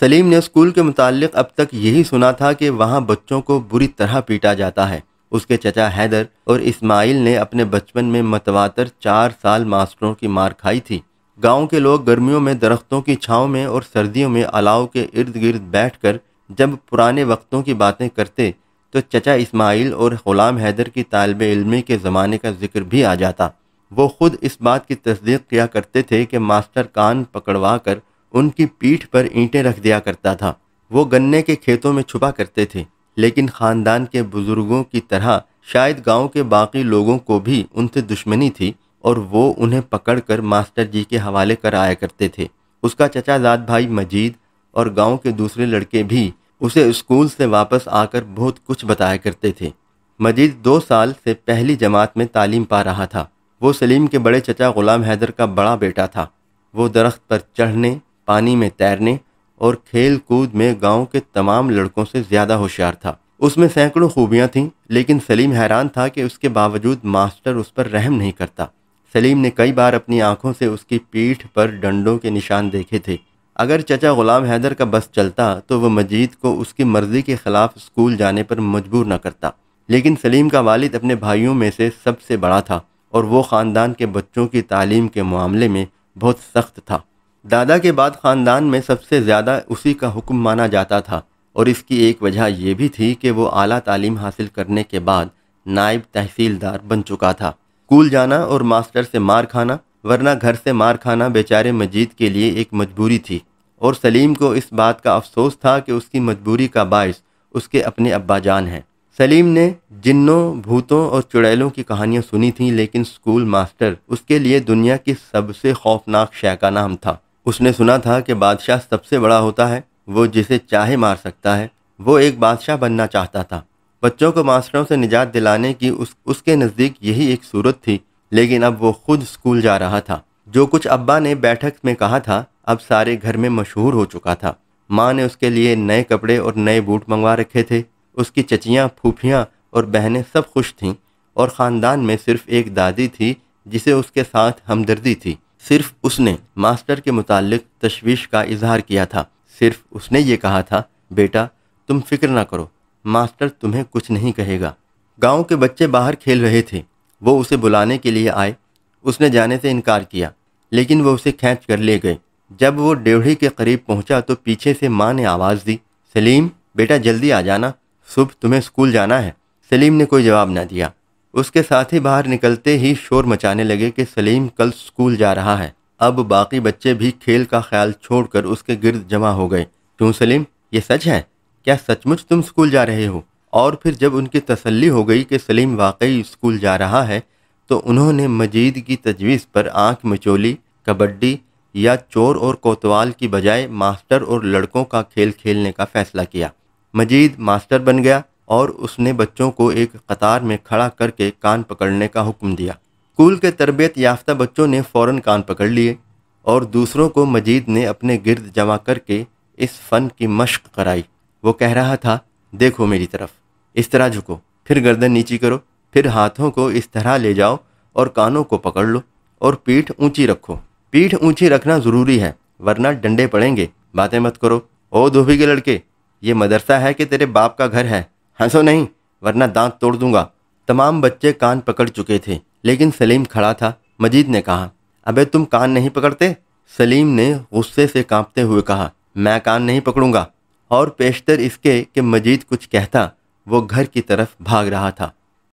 सलीम ने स्कूल के मुतालिक अब तक यही सुना था कि वहाँ बच्चों को बुरी तरह पीटा जाता है उसके चचा हैदर और इस्माइल ने अपने बचपन में मतवातर चार साल मास्टरों की मार खाई थी गांव के लोग गर्मियों में दरख्तों की छाँव में और सर्दियों में अलाव के इर्द गिर्द कर जब पुराने वक्तों की बातें करते तो चचा इस्माइल और ग़ुलाम हैदर की तालब इलमी के ज़माने का जिक्र भी आ जाता वो खुद इस बात की तस्दीक किया करते थे कि मास्टर कान पकड़वा कर उनकी पीठ पर ईंटें रख दिया करता था वो गन्ने के खेतों में छुपा करते थे लेकिन ख़ानदान के बुज़ुर्गों की तरह शायद गांव के बाकी लोगों को भी उनसे दुश्मनी थी और वो उन्हें पकड़कर मास्टर जी के हवाले कराया करते थे उसका चचा चचाजाद भाई मजीद और गांव के दूसरे लड़के भी उसे स्कूल से वापस आकर बहुत कुछ बताया करते थे मजीद दो साल से पहली जमात में तालीम पा रहा था वो सलीम के बड़े चचा ग़ुलाम हैदर का बड़ा बेटा था वो दरख्त पर चढ़ने पानी में तैरने और खेल कूद में गांव के तमाम लड़कों से ज़्यादा होशियार था उसमें सैकड़ों खूबियाँ थीं लेकिन सलीम हैरान था कि उसके बावजूद मास्टर उस पर रहम नहीं करता सलीम ने कई बार अपनी आंखों से उसकी पीठ पर डंडों के निशान देखे थे अगर चचा गुलाम हैदर का बस चलता तो वह मजीद को उसकी मर्ज़ी के ख़िलाफ़ स्कूल जाने पर मजबूर न करता लेकिन सलीम का वालिद अपने भाइयों में से सबसे बड़ा था और वो ख़ानदान के बच्चों की तालीम के मामले में बहुत सख्त था दादा के बाद ख़ानदान में सबसे ज़्यादा उसी का हुक्म माना जाता था और इसकी एक वजह यह भी थी कि वो आला तालीम हासिल करने के बाद नायब तहसीलदार बन चुका था स्कूल जाना और मास्टर से मार खाना वरना घर से मार खाना बेचारे मजीद के लिए एक मजबूरी थी और सलीम को इस बात का अफसोस था कि उसकी मजबूरी का बायस उसके अपने अब्बाजान हैं सलीम ने जिन्नों भूतों और चुड़ैलों की कहानियाँ सुनी थीं लेकिन स्कूल मास्टर उसके लिए दुनिया की सबसे खौफनाक शय का नाम था उसने सुना था कि बादशाह सबसे बड़ा होता है वो जिसे चाहे मार सकता है वो एक बादशाह बनना चाहता था बच्चों को मास्टरों से निजात दिलाने की उस उसके नज़दीक यही एक सूरत थी लेकिन अब वो खुद स्कूल जा रहा था जो कुछ अब्बा ने बैठक में कहा था अब सारे घर में मशहूर हो चुका था माँ ने उसके लिए नए कपड़े और नए बूट मंगवा रखे थे उसकी चचियाँ फूफियाँ और बहनें सब खुश थीं और ख़ानदान में सिर्फ एक दादी थी जिसे उसके साथ हमदर्दी थी सिर्फ उसने मास्टर के मुतालिक तशवीश का इजहार किया था सिर्फ उसने ये कहा था बेटा तुम फिक्र ना करो मास्टर तुम्हें कुछ नहीं कहेगा गांव के बच्चे बाहर खेल रहे थे वो उसे बुलाने के लिए आए उसने जाने से इनकार किया लेकिन वो उसे खींच कर ले गए जब वो डेवढ़ी के करीब पहुंचा तो पीछे से माँ ने आवाज़ दी सलीम बेटा जल्दी आ जाना सुबह तुम्हें स्कूल जाना है सलीम ने कोई जवाब ना दिया उसके साथ ही बाहर निकलते ही शोर मचाने लगे कि सलीम कल स्कूल जा रहा है अब बाकी बच्चे भी खेल का ख्याल छोड़कर उसके गिर्द जमा हो गए क्यों सलीम ये सच है क्या सचमुच तुम स्कूल जा रहे हो और फिर जब उनकी तसल्ली हो गई कि सलीम वाकई स्कूल जा रहा है तो उन्होंने मजीद की तजवीज़ पर आंख मचोली कबड्डी या चोर और कोतवाल की बजाय मास्टर और लड़कों का खेल खेलने का फ़ैसला किया मजीद मास्टर बन गया और उसने बच्चों को एक कतार में खड़ा करके कान पकड़ने का हुक्म दिया स्कूल के तरबियत याफ्ता बच्चों ने फ़ौर कान पकड़ लिए और दूसरों को मजीद ने अपने गिरद जमा करके इस फ़न की मशक कराई वो कह रहा था देखो मेरी तरफ इस तरह झुको फिर गर्दन नीची करो फिर हाथों को इस तरह ले जाओ और कानों को पकड़ लो और पीठ ऊंची रखो पीठ ऊंची रखना ज़रूरी है वरना डंडे पड़ेंगे बातें मत करो ओ धोबी के लड़के ये मदरसा है कि तेरे बाप का घर है हंसो हाँ, नहीं वरना दांत तोड़ दूंगा तमाम बच्चे कान पकड़ चुके थे लेकिन सलीम खड़ा था मजीद ने कहा अबे तुम कान नहीं पकड़ते सलीम ने गुस्से से कांपते हुए कहा मैं कान नहीं पकड़ूंगा और पेशतर इसके कि मजीद कुछ कहता वो घर की तरफ भाग रहा था